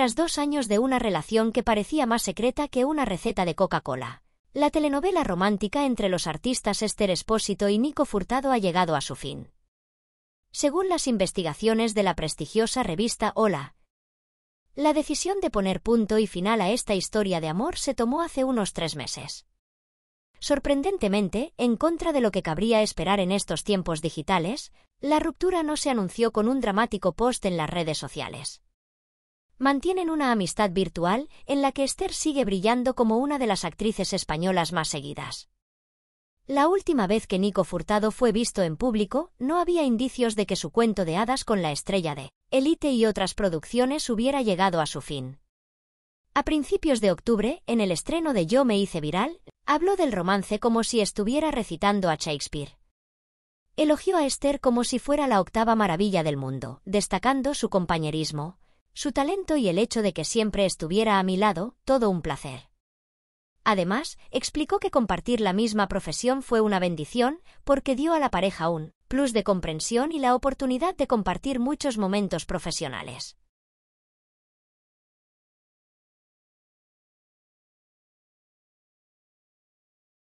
Tras dos años de una relación que parecía más secreta que una receta de Coca-Cola, la telenovela romántica entre los artistas Esther Espósito y Nico Furtado ha llegado a su fin. Según las investigaciones de la prestigiosa revista Hola, la decisión de poner punto y final a esta historia de amor se tomó hace unos tres meses. Sorprendentemente, en contra de lo que cabría esperar en estos tiempos digitales, la ruptura no se anunció con un dramático post en las redes sociales mantienen una amistad virtual en la que Esther sigue brillando como una de las actrices españolas más seguidas. La última vez que Nico Furtado fue visto en público, no había indicios de que su cuento de hadas con la estrella de Elite y otras producciones hubiera llegado a su fin. A principios de octubre, en el estreno de Yo me hice viral, habló del romance como si estuviera recitando a Shakespeare. Elogió a Esther como si fuera la octava maravilla del mundo, destacando su compañerismo, su talento y el hecho de que siempre estuviera a mi lado, todo un placer. Además, explicó que compartir la misma profesión fue una bendición porque dio a la pareja un plus de comprensión y la oportunidad de compartir muchos momentos profesionales.